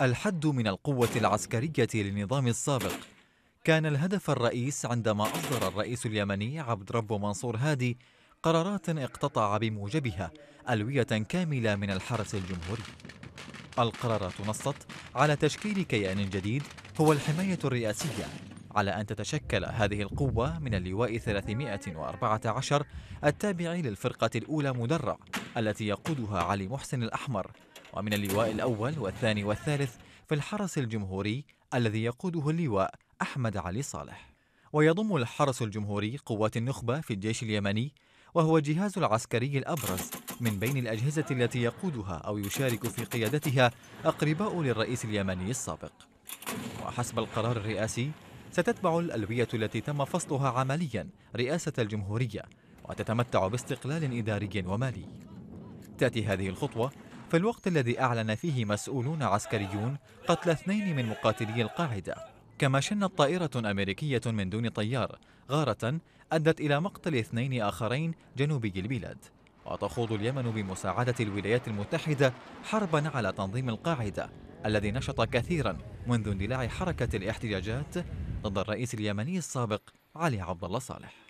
الحد من القوة العسكرية للنظام السابق كان الهدف الرئيس عندما أصدر الرئيس اليمني عبد رب منصور هادي قرارات اقتطع بموجبها ألوية كاملة من الحرس الجمهوري القرارات نصت على تشكيل كيان جديد هو الحماية الرئاسية على أن تتشكل هذه القوة من اللواء 314 التابع للفرقة الأولى مدرع التي يقودها علي محسن الأحمر ومن اللواء الأول والثاني والثالث في الحرس الجمهوري الذي يقوده اللواء أحمد علي صالح ويضم الحرس الجمهوري قوات النخبة في الجيش اليمني وهو جهاز العسكري الأبرز من بين الأجهزة التي يقودها أو يشارك في قيادتها أقرباء للرئيس اليمني السابق وحسب القرار الرئاسي ستتبع الألوية التي تم فصلها عمليا رئاسة الجمهورية وتتمتع باستقلال إداري ومالي تأتي هذه الخطوة في الوقت الذي أعلن فيه مسؤولون عسكريون قتل اثنين من مقاتلي القاعدة كما شنت طائرة أمريكية من دون طيار غارة أدت إلى مقتل اثنين آخرين جنوبي البلاد وتخوض اليمن بمساعدة الولايات المتحدة حربا على تنظيم القاعدة الذي نشط كثيرا منذ اندلاع حركة الاحتجاجات ضد الرئيس اليمني السابق علي عبد الله صالح